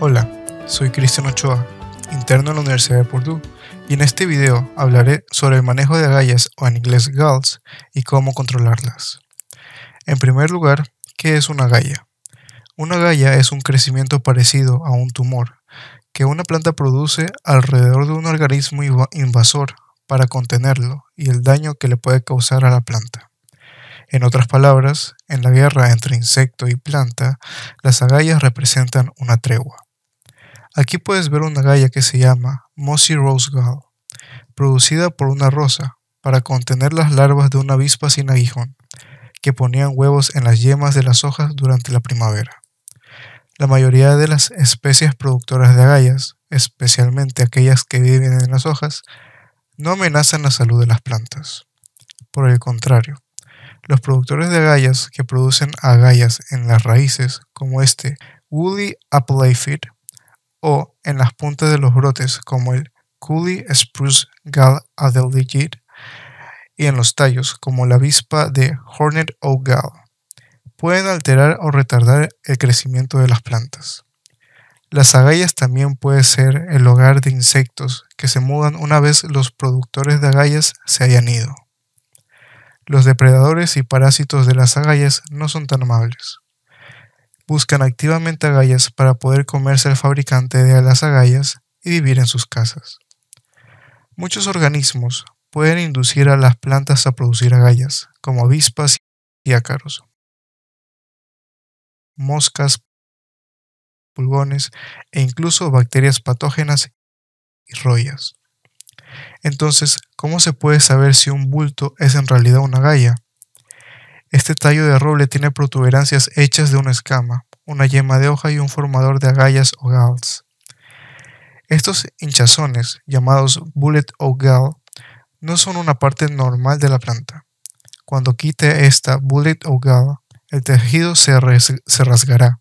Hola, soy Cristian Ochoa, interno en la Universidad de Purdue, y en este video hablaré sobre el manejo de agallas o en inglés galls y cómo controlarlas. En primer lugar, ¿qué es una agalla? Una agalla es un crecimiento parecido a un tumor que una planta produce alrededor de un organismo invasor para contenerlo y el daño que le puede causar a la planta. En otras palabras, en la guerra entre insecto y planta, las agallas representan una tregua. Aquí puedes ver una galla que se llama Mossy Rose Gall, producida por una rosa para contener las larvas de una avispa sin aguijón, que ponían huevos en las yemas de las hojas durante la primavera. La mayoría de las especies productoras de agallas, especialmente aquellas que viven en las hojas, no amenazan la salud de las plantas. Por el contrario, los productores de agallas que producen agallas en las raíces, como este Woody Apple o en las puntas de los brotes como el Cooley Spruce Gal Adelgid y en los tallos como la avispa de Hornet Oak Gall Pueden alterar o retardar el crecimiento de las plantas. Las agallas también puede ser el hogar de insectos que se mudan una vez los productores de agallas se hayan ido. Los depredadores y parásitos de las agallas no son tan amables buscan activamente agallas para poder comerse al fabricante de las agallas y vivir en sus casas. Muchos organismos pueden inducir a las plantas a producir agallas, como avispas y ácaros, moscas, pulgones e incluso bacterias patógenas y royas. Entonces, ¿cómo se puede saber si un bulto es en realidad una agalla? Este tallo de roble tiene protuberancias hechas de una escama, una yema de hoja y un formador de agallas o galls. Estos hinchazones, llamados bullet o gall, no son una parte normal de la planta. Cuando quite esta bullet o gall, el tejido se, se rasgará.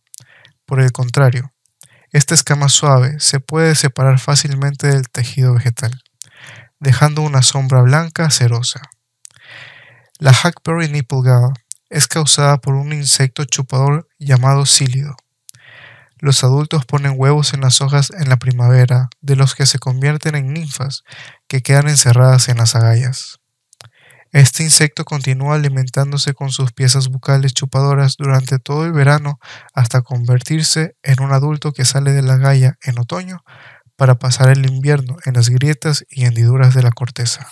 Por el contrario, esta escama suave se puede separar fácilmente del tejido vegetal, dejando una sombra blanca cerosa. La Hackberry Nipple Gall es causada por un insecto chupador llamado sílido. Los adultos ponen huevos en las hojas en la primavera, de los que se convierten en ninfas que quedan encerradas en las agallas. Este insecto continúa alimentándose con sus piezas bucales chupadoras durante todo el verano hasta convertirse en un adulto que sale de la agalla en otoño para pasar el invierno en las grietas y hendiduras de la corteza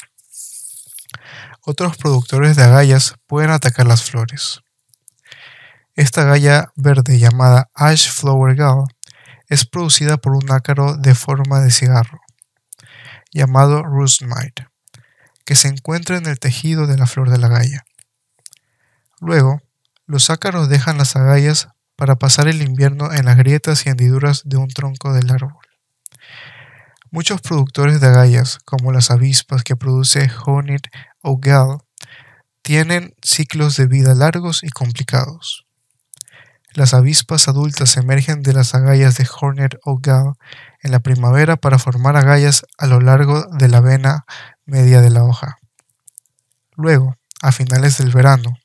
otros productores de agallas pueden atacar las flores. Esta agalla verde llamada Ash Flower Gall es producida por un ácaro de forma de cigarro, llamado Roost Mite, que se encuentra en el tejido de la flor de la agalla. Luego, los ácaros dejan las agallas para pasar el invierno en las grietas y hendiduras de un tronco del árbol. Muchos productores de agallas, como las avispas que produce Honit gal, tienen ciclos de vida largos y complicados. Las avispas adultas emergen de las agallas de Hornet gal en la primavera para formar agallas a lo largo de la vena media de la hoja. Luego, a finales del verano,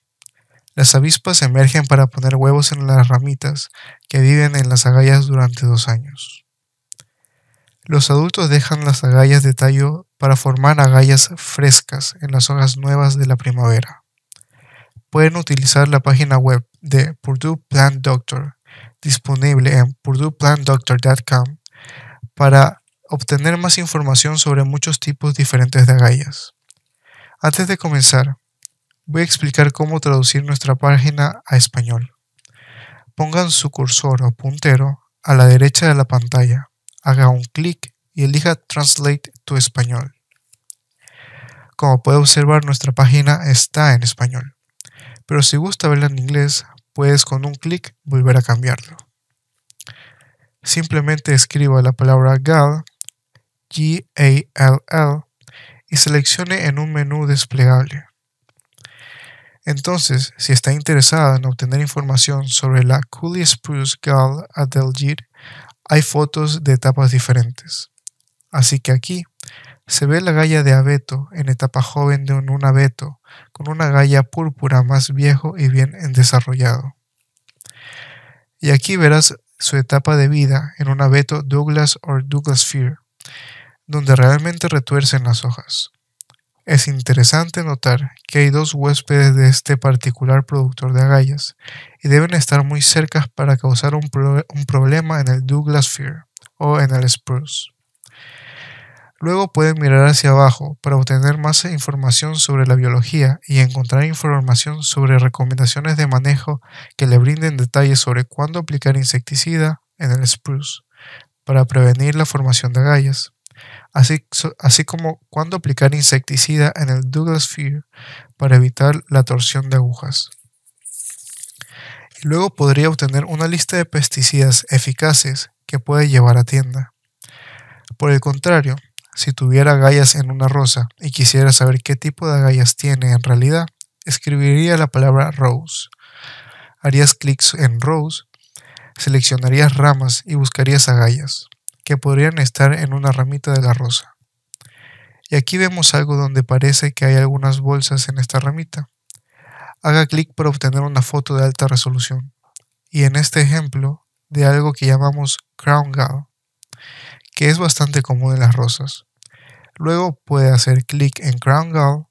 las avispas emergen para poner huevos en las ramitas que viven en las agallas durante dos años. Los adultos dejan las agallas de tallo para formar agallas frescas en las hojas nuevas de la primavera. Pueden utilizar la página web de Purdue Plant Doctor, disponible en purdueplantdoctor.com, para obtener más información sobre muchos tipos diferentes de agallas. Antes de comenzar, voy a explicar cómo traducir nuestra página a español. Pongan su cursor o puntero a la derecha de la pantalla, haga un clic y elija Translate to Español. Como puede observar, nuestra página está en español, pero si gusta verla en inglés, puedes con un clic volver a cambiarlo. Simplemente escriba la palabra GAL, G -A -L -L, y seleccione en un menú desplegable. Entonces, si está interesada en obtener información sobre la Coolie Spruce Gal Adelgir, hay fotos de etapas diferentes. Así que aquí se ve la galla de abeto en etapa joven de un, abeto, con una galla púrpura más viejo y bien desarrollado. Y aquí verás su etapa de vida en un abeto Douglas o Douglas Fir, donde realmente retuercen las hojas. Es interesante notar que hay dos huéspedes de este particular productor de agallas y deben estar muy cerca para causar un, un problema en el Douglas Fir o en el Spruce. Luego pueden mirar hacia abajo para obtener más información sobre la biología y encontrar información sobre recomendaciones de manejo que le brinden detalles sobre cuándo aplicar insecticida en el spruce para prevenir la formación de agallas, así, así como cuándo aplicar insecticida en el Douglas Fir para evitar la torsión de agujas. luego podría obtener una lista de pesticidas eficaces que puede llevar a tienda. Por el contrario, si tuviera agallas en una rosa y quisiera saber qué tipo de agallas tiene en realidad, escribiría la palabra Rose. Harías clic en Rose, seleccionarías ramas y buscarías agallas, que podrían estar en una ramita de la rosa. Y aquí vemos algo donde parece que hay algunas bolsas en esta ramita. Haga clic para obtener una foto de alta resolución. Y en este ejemplo, de algo que llamamos crown gall, que es bastante común en las rosas. Luego puede hacer clic en Crown Gall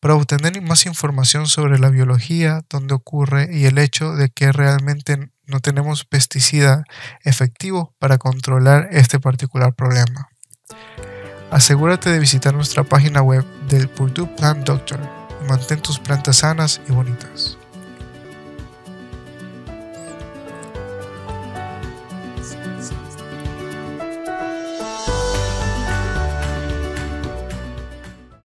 para obtener más información sobre la biología, donde ocurre y el hecho de que realmente no tenemos pesticida efectivo para controlar este particular problema. Asegúrate de visitar nuestra página web del Purdue Plant Doctor y mantén tus plantas sanas y bonitas.